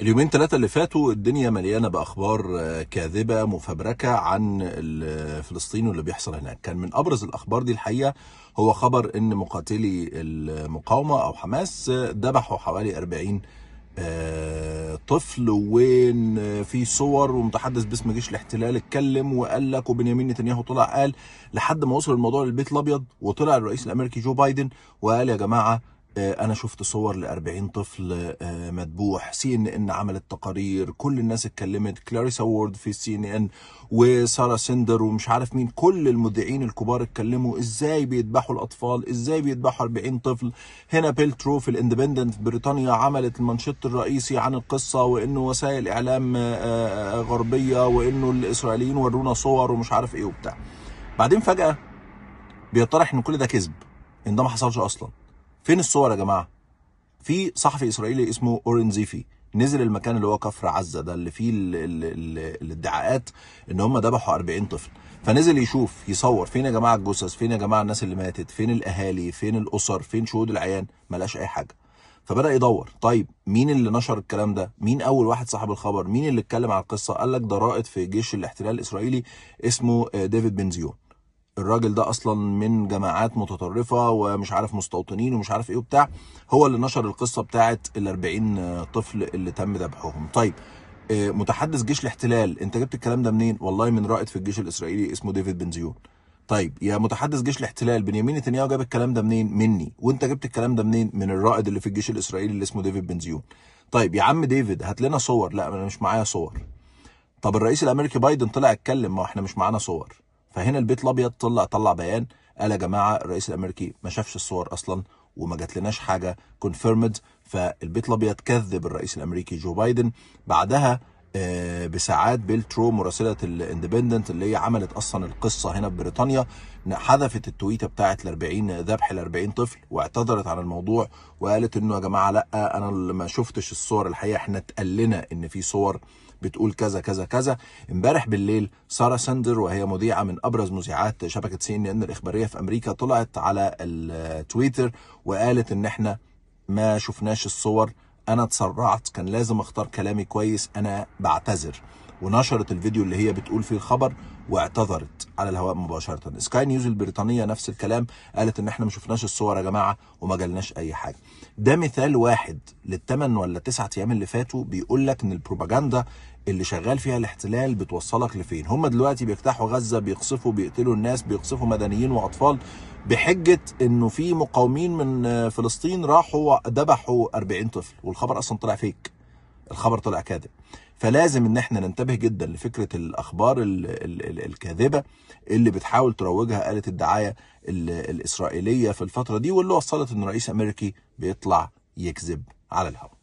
اليومين ثلاثة اللي فاتوا الدنيا مليانة بأخبار آه، كاذبة مفبركة عن فلسطين واللي بيحصل هناك كان من أبرز الأخبار دي الحقيقة هو خبر أن مقاتلي المقاومة أو حماس آه، ذبحوا حوالي 40 آه، طفل وين في صور ومتحدث باسم جيش الاحتلال اتكلم وقال لك وبنيامين نتنياهو طلع قال لحد ما وصل الموضوع للبيت الابيض وطلع الرئيس الامريكي جو بايدن وقال يا جماعه آه، انا شفت صور ل 40 طفل آه، مذبوح سي ان ان عملت تقارير كل الناس اتكلمت كلاريسا وورد في السي ان ان وساره سندر ومش عارف مين كل المذيعين الكبار اتكلموا ازاي بيذبحوا الاطفال ازاي بيذبحوا 40 طفل هنا بيلترو في الاندبندنت في بريطانيا عملت المنشط الرئيسي عن القصه وانه وسائل اعلام آه، غربيه وانه الاسرائيليين ورونا صور ومش عارف ايه وبتاع بعدين فجاه بيطرح ان كل ده كذب ان ده ما حصلش اصلا فين الصور يا جماعه في صحفي اسرائيلي اسمه اورين زيفي نزل المكان اللي هو كفر عزه ده اللي فيه الادعاءات ان هم ذبحوا 40 طفل فنزل يشوف يصور فين يا جماعه الجثث فين يا جماعه الناس اللي ماتت فين الاهالي فين الاسر فين شهود العيان ملاش اي حاجه فبدا يدور طيب مين اللي نشر الكلام ده مين اول واحد صاحب الخبر مين اللي اتكلم على القصه قال لك ده رائد في جيش الاحتلال الاسرائيلي اسمه آه، ديفيد بنزيون الراجل ده اصلا من جماعات متطرفه ومش عارف مستوطنين ومش عارف ايه وبتاع هو اللي نشر القصه بتاعه ال 40 طفل اللي تم ذبحهم طيب آه، متحدث جيش الاحتلال انت جبت الكلام ده منين والله من رائد في الجيش الاسرائيلي اسمه ديفيد بنزيون طيب يا متحدث جيش الاحتلال بنيامين نتنياهو جاب الكلام ده منين مني وانت جبت الكلام ده منين من الرائد اللي في الجيش الاسرائيلي اللي اسمه ديفيد بنزيون طيب يا عم ديفيد هات لنا صور لا انا مش معايا صور طب الرئيس الامريكي بايدن طلع اتكلم ما احنا مش معانا صور فهنا البيت الابيض طلع طلع بيان قال يا جماعه الرئيس الامريكي ما شافش الصور اصلا وما جاتلناش حاجه كونفيرمد فالبيت الابيض كذب الرئيس الامريكي جو بايدن بعدها آه، بساعات بيلترو مراسله الاندبندنت اللي هي عملت اصلا القصه هنا في بريطانيا حذفت التويته بتاعت ال 40 ذبح ال 40 طفل واعتذرت عن الموضوع وقالت انه يا جماعه لا انا اللي ما شفتش الصور الحقيقه احنا اتقال ان في صور بتقول كذا كذا كذا امبارح بالليل ساره ساندر وهي مذيعه من ابرز مذيعات شبكه سي ان ان الاخباريه في امريكا طلعت على التويتر وقالت ان احنا ما شفناش الصور انا اتسرعت كان لازم اختار كلامي كويس انا بعتذر ونشرت الفيديو اللي هي بتقول فيه الخبر واعتذرت على الهواء مباشره سكاي نيوز البريطانيه نفس الكلام قالت ان احنا ما شفناش الصور يا جماعه وما جالناش اي حاجه ده مثال واحد للثمان ولا تسعة ايام اللي فاتوا بيقول لك ان البروباجندا اللي شغال فيها الاحتلال بتوصلك لفين هم دلوقتي بيجتاحوا غزه بيقصفوا بيقتلوا الناس بيقصفوا مدنيين واطفال بحجه انه في مقاومين من فلسطين راحوا ذبحوا 40 طفل والخبر اصلا طلع فيك الخبر طلع كاذب فلازم ان احنا ننتبه جدا لفكره الاخبار الكاذبه اللي بتحاول تروجها آلة الدعايه الاسرائيليه في الفتره دي واللي وصلت ان رئيس امريكي بيطلع يكذب على الهواء